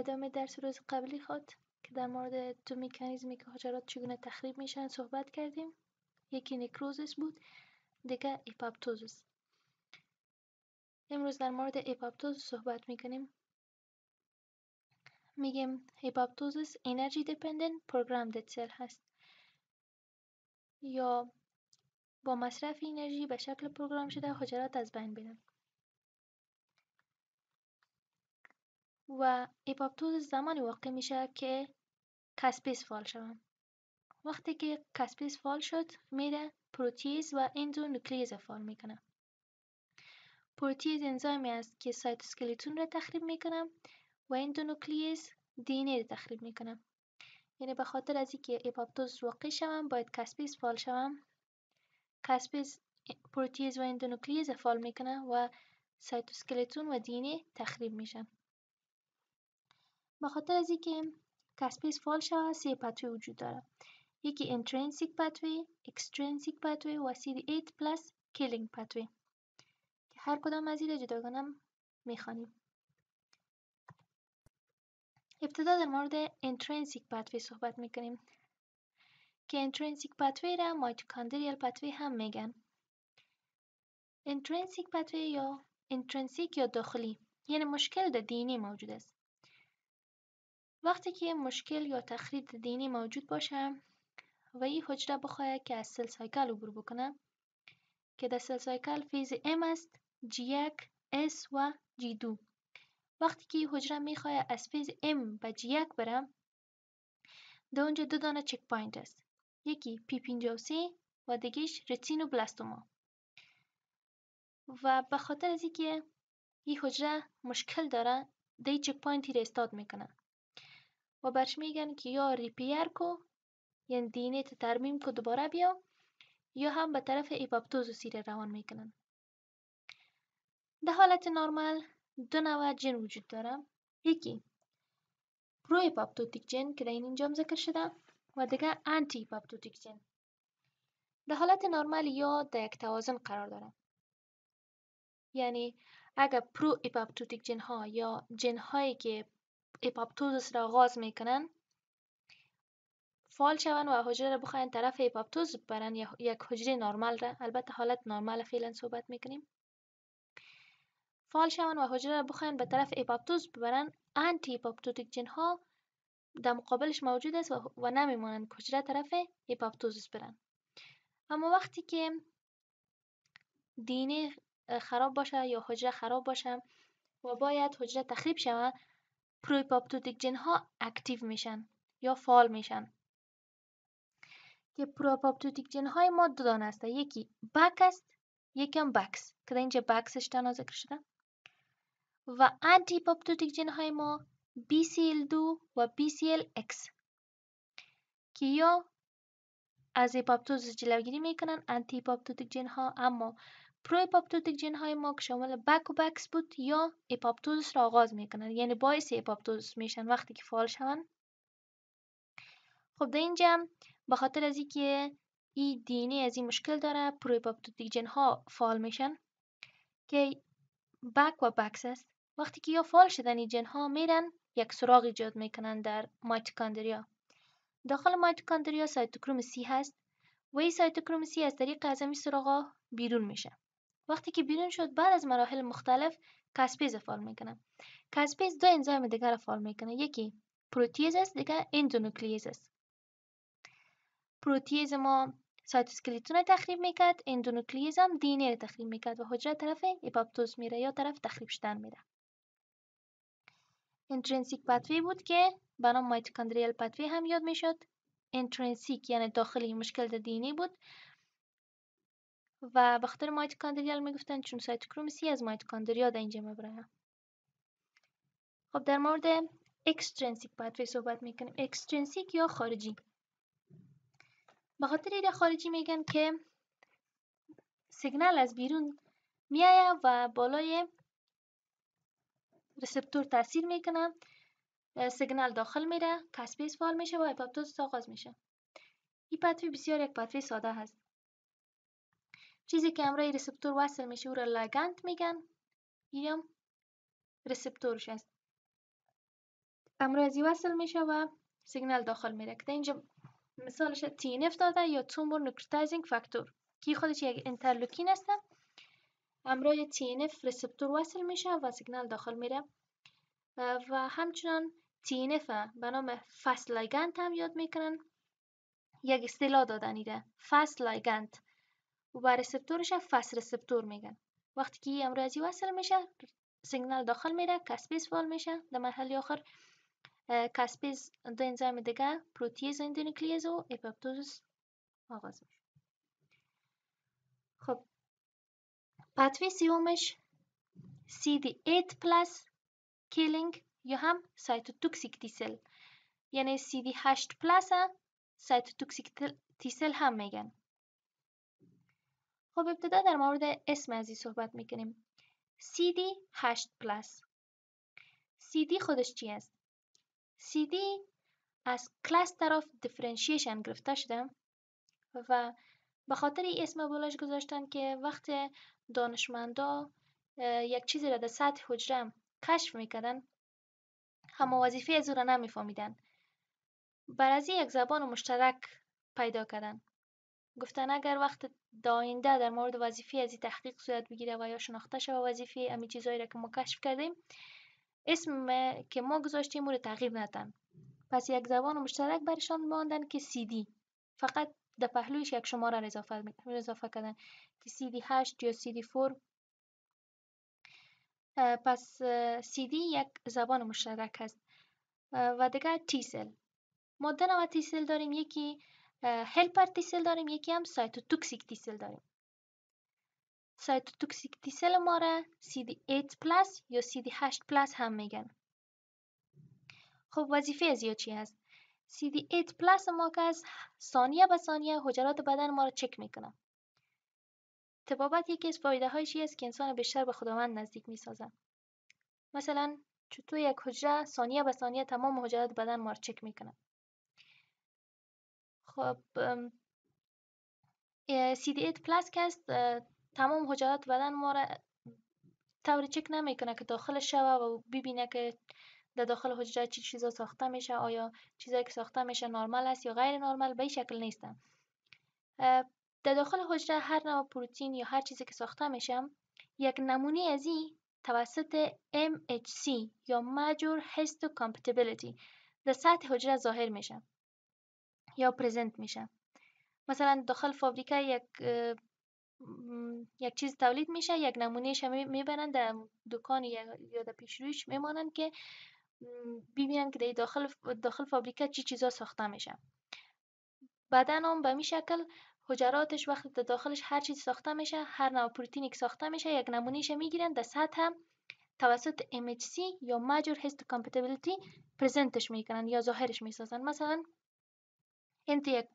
ادامه درس روز قبلی خود که در مورد دو میکانیزمی که حجرات چگونه تخریب میشن صحبت کردیم یکی نکروزس بود دیگه اپاپتوزس امروز در مورد اپاپتوز صحبت میکنیم میگیم اپاپتوزس انرژی دیپندنت پروگرام سل هست یا با مصرف انرژی به شکل پروگرام شده حجرات از بین میرن و اپاپتوز زمانی واقع میشه که کسپیس فعال شوم وقتی که کسپیس فعال شد میره پروتیز و نوکلیز فعال میکنه پروتیز انزایمی است که سایتوسکلیتون را تخریب میکنه و اندونوکلیز دینه را تخریب میکنه یعنی به خاطر از اینکه اپاپتوز واقع شوم باید کسپیس فعال شوم کسپیس پروتیز و اندونوکلیز فعال میکنه و سایتوسکلتون و دینه تخریب میشن به خاطر از اینکه کسپیس فال شوه سه پتوی وجود داره یکی انترنسیک پتوی اکسترنسیک پتوی و دی 8 پلاس کلینگ پتوی که هر کدام از این جداگانه میخوانیم ابتدا در مورد انترنسیک پتوی صحبت میکنیم که انترنسیک پتوی را مایتوکاندریال پتوی هم میگن انترنسیک پتوی یا انترنسیک یا داخلی یعنی مشکل در دینی موجود است وقتی که مشکل یا تخریب دینی موجود باشه و این حجره بخواهد که از سل سایکل عبور بکنه که در سل سایکل فیز ام است G1 اس و G2 وقتی که حجره میخواه از فیز ام به جی 1 بره در اونجا دو دانه چک پاینت است یکی پی 53 و دیگهش رتینو بلاستوما و به خاطر از اینکه این حجره مشکل داره دی چک پاینتی را استاد میکنه و برش میگن که یا ریپیر کو یعنی دینه ترمیم کو دوباره بیا یا هم به طرف اپاپتوز سیره روان میکنن در حالت نرمال دو نوع جن وجود داره یکی پرو اپاپتوتیک جن که در این اینجا ذکر شده و دیگه انتی اپاپتوتیک جن در حالت نرمال یا در یک توازن قرار داره یعنی اگر پرو اپاپتوتیک جن ها یا جن هایی که اپاپتوزس را آغاز میکنن فعال شون و حجره را بخواین طرف اپاپتوز برن یک حجره نرمال را البته حالت نرمال فعلا صحبت میکنیم فعال شون و حجره را بخواین به طرف اپاپتوز ببرن آنتی اپاپتوتیک جن ها در مقابلش موجود است و, و نمیمانند حجره طرف اپاپتوزیس برن اما وقتی که دینه خراب باشه یا حجره خراب باشه و باید حجره تخریب شود پروپاپتوتیک جن ها اکتیو میشن یا فعال میشن که پروپاپتوتیک جن های ما دو دانه است یکی بک است یکم بکس که در اینجا بکسش تنها ذکر شده و آنتی پاپتوتیک جن های ما BCL2 و BCLX که یا از اپاپتوز جلوگیری میکنن آنتی پاپتوتیک جن ها اما جین های ما که شامل بک و بکس بود یا اپاپتوزس را آغاز میکنند یعنی باعث اپاپتوزس میشن وقتی که فعال شوند خب در اینجا به خاطر از اینکه این دینه از این مشکل داره جین ها فعال میشن که بک و بکس است وقتی که یا فعال شدن این ها میرن یک سراغ ایجاد میکنن در مایتوکاندریا داخل مایتوکاندریا سایتوکروم سی هست و این سایتوکروم سی از طریق از همین سراغ بیرون میشه وقتی که بیرون شد بعد از مراحل مختلف کاسپیز فعال میکنه کاسپیز دو انزایم دیگر فعال میکنه یکی پروتیز است دیگه اندونوکلیز است پروتیز ما سایتوسکلتون رو تخریب میکرد اندونوکلیز هم دینه رو تخریب میکرد و حجره طرف اپاپتوز میره یا طرف تخریب شدن میره انترنسیک پتوی بود که به نام مایتوکندریال پتوی هم یاد میشد انترنسیک یعنی داخلی مشکل دینی بود و به خاطر مایتوکاندریال میگفتن چون سایتوکروم سی از مایتوکاندریا در اینجا مبرهه خب در مورد اکسترنسیک باید صحبت میکنیم اکسترنسیک یا خارجی به خاطر ایده خارجی میگن که سیگنال از بیرون میایه و بالای رسپتور تاثیر میکنه سیگنال داخل میره کسپیس فعال میشه و اپاپتوز آغاز میشه این پتوی بسیار یک پتوی ساده هست چیزی که امرای رسپتور وصل میشه او را لگند میگن یم رسپتورش است امرازی وصل میشه و سیگنال داخل میره که اینجا مثالش تینف داده یا تومور نکرتایزنگ فاکتور که خودش یک انترلوکین است. امرای تینف رسپتور وصل میشه و سیگنال داخل میره و همچنان تینف به نام فست هم یاد میکنن یک اصطلاح دادن ایره فست و رسپتورش فس رسپتور میگن وقتی که یه امراضی وصل میشه سیگنال داخل میره کسپیز فعال میشه در مرحله آخر کسپیز دو انزیم دیگه پروتیز اندونیکلیز و اپپتوز آغاز میشه خب پتوی سیومش CD8 پلس کیلینگ یا هم سایتوتوکسیک تیسل یعنی CD8 پلس توکسیک تیسل هم میگن خب ابتدا در مورد اسم ازی صحبت میکنیم CD 8 پلاس CD خودش چی است؟ CD از کلاس آف دیفرنشیشن گرفته شده و به خاطر این اسم بلاش گذاشتن که وقت دانشمندا یک چیزی را در سطح حجره کشف میکردن همه وظیفه از او را نمیفهمیدن بر از یک زبان مشترک پیدا کردن گفتن اگر وقت آینده در مورد وظیفه از تحقیق صورت بگیره و یا شناخته شوه وظیفه امی چیزایی را که ما کشف کردیم اسم که ما گذاشتیم او تغییر ندن پس یک زبان مشترک برشان ماندن که CD فقط در پهلویش یک شماره را اضافه, اضافه کردن که دی هشت یا cd فور پس CD یک زبان مشترک هست و دیگر تیسل ما دو تیسل داریم یکی هلپر eh, تیسل داریم یکی هم توکسیک تیسل داریم توکسیک تیسل ما را CD8 پلاس یا CD8 پلاس هم میگن خب وظیفه از یا چی هست؟ CD8 پلاس ما که از ثانیه به ثانیه حجرات بدن ما را چک میکنه تبابت یکی از فایده هایشی است که انسان بیشتر به خداوند نزدیک میسازه مثلا چطور یک حجره ثانیه به ثانیه تمام حجرات بدن ما را چک میکنه خب CD8 پلاس که است تمام حجرات بدن ما را توری چک نمیکنه که داخل شوه و ببینه که در داخل حجره چی چیزا ساخته میشه آیا چیزایی که ساخته میشه نرمال است یا غیر نرمال به شکل نیستن در داخل حجره هر نوع پروتین یا هر چیزی که ساخته میشه یک نمونه از این توسط MHC یا Major Histocompatibility در سطح حجره ظاهر میشه یا پرزنت میشه مثلا داخل فابریکه یک یک چیز تولید میشه یک نمونهش میبرن در دکان یا در پیشرویش میمانن که ببینن که داخل داخل فابریکه چی چیزا ساخته میشه بدن هم به می شکل حجراتش وقتی در داخلش هر چیز ساخته میشه هر نوع پروتینی که ساخته میشه یک نمونهش میگیرن در سطح توسط MHC یا Major Histocompatibility پرزنتش میکنن یا ظاهرش میسازن مثلا into یک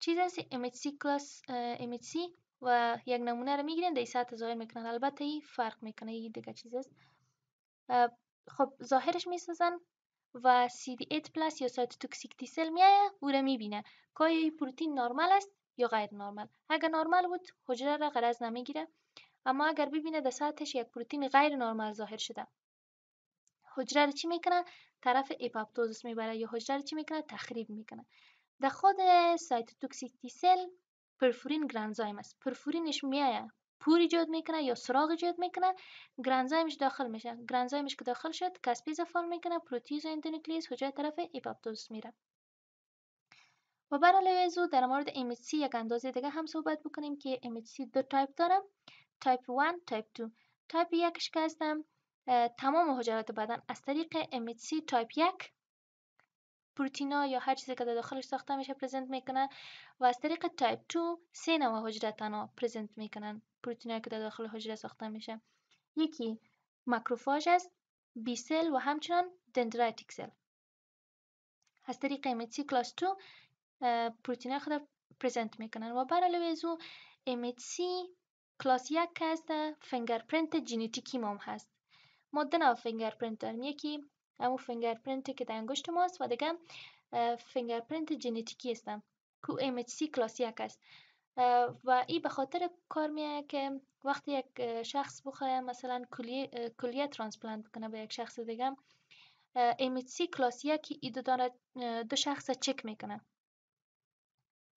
چیز هست MHC کلاس MHC و یک نمونه رو میگیرن در سطح ظاهر میکنن البته ای فرق میکنه یه دیگه چیز است خب ظاهرش میسازن و CD8 پلاس یا سایت توکسیک تیسل میایه او رو میبینه که این پروتین نرمال است یا غیر نرمال اگر نرمال بود حجره را غرض نمیگیره اما اگر ببینه در ساعتش یک پروتین غیر نرمال ظاهر شده حجره رو چی میکنه طرف اپاپتوزیس میبره یا حجره چی میکنه تخریب میکنه در خود تی سل پرفورین گرانزایم است پرفورینش میایه پور ایجاد میکنه یا سراغ ایجاد میکنه گرانزایمش داخل میشه گرانزایمش که داخل شد کسپیز فرم میکنه پروتیز و اندونوکلیز حجره طرف اپاپتوزیس میره و برای ویزو در مورد MHC یک اندازه دیگه هم صحبت بکنیم که MHC دو تایپ داره تایپ 1 تایپ 2 تایپ یکش که هستم تمام حجرات بدن از طریق MHC تایپ یک پروتینا یا هر چیزی که داخلش ساخته میشه پرزنت میکنن و از طریق تایپ 2 سه نوع حجره تنها پرزنت میکنن پروتینا که در داخل حجره ساخته میشه یکی مکروفاژ است بی سل و همچنان دندرایتیک سل از طریق MHC کلاس 2 پروتین خود پرزنت میکنن و برای از او MHC کلاس یک هست فنگرپرنت ژنتیکی ما هست مدن فنگر فینگرپرینت داریم یکی همون فینگرپرینتی که در انگشت ماست و دیگه فینگرپرینت ژنتیکی هستن کو MHC کلاس یک است و ای به خاطر کار میه که وقتی یک شخص بخواه مثلا کلیه, کلیه ترانسپلانت کنه به یک شخص دیگه سی کلاس یک ای دو, دو شخص چک میکنه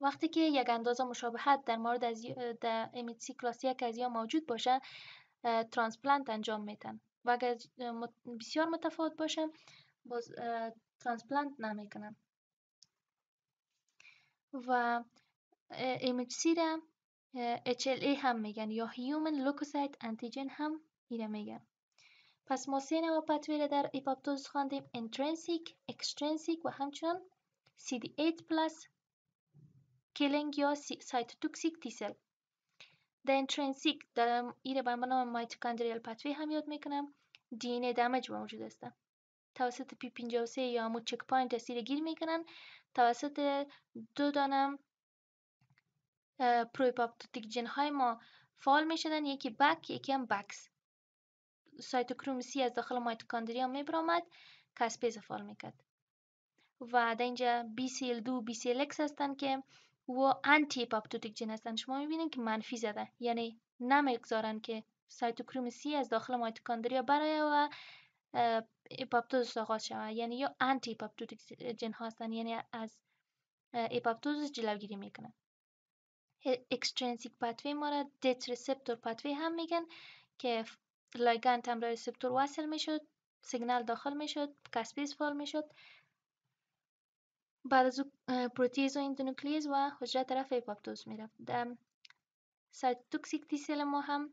وقتی که یک اندازه مشابهت در مورد از در MHC کلاس از یا موجود باشه ترانسپلانت انجام میتن و اگر بسیار متفاوت باشه باز ترانسپلانت نمیکنن و MHC را HLA هم میگن یا Human Leukocyte Antigen هم میره میگن پس ما سه نوع پتوی در اپاپتوز خواندیم Intrinsic, Extrinsic و همچنان CD8 پلاس کلنگ یا سایتوتوکسیک تیسل د intrinsic در ایره به نام مایتوکاندریال پتوی هم یاد میکنم دی این دمج موجود است توسط پی 53 یا همو چک پاینت اسیر گیر میکنن توسط دو دانم پروپاپتوتیک جن های ما فعال میشدن یکی بک یکی هم بکس سایتوکروم سی از داخل هم میبرامد کسپیز فعال میکرد و در اینجا BCL2 اکس هستن که و آنتی اپاپتوتیک جن هستن شما میبینید که منفی زده یعنی نمیگذارن که سایتوکروم سی از داخل مایتوکاندریا برای و اپاپتوز آغاز شود یعنی یا آنتی اپاپتوتیک جن هستند. یعنی از اپاپتوز جلوگیری میکنه. اکسترنسیک پتوی ما را دیت ریسپتور پتوی هم میگن که لایگان هم ریسپتور وصل میشد سیگنال داخل میشد کسپیس فال میشد بعد از پروتیز و اندونوکلیز و حجره طرف هیپاپتوز میرفت در سایتوکسیک تیسل ما هم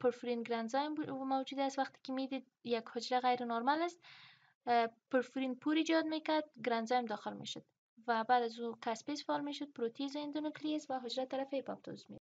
پرفورین گرانزایم موجود است وقتی که میدید یک حجره غیر نرمال است پرفورین پور ایجاد میکرد گرانزایم داخل میشد و بعد از او کسپیس فعال میشد پروتیز و اندونوکلیز و حجره طرف هیپاپتوز میرفت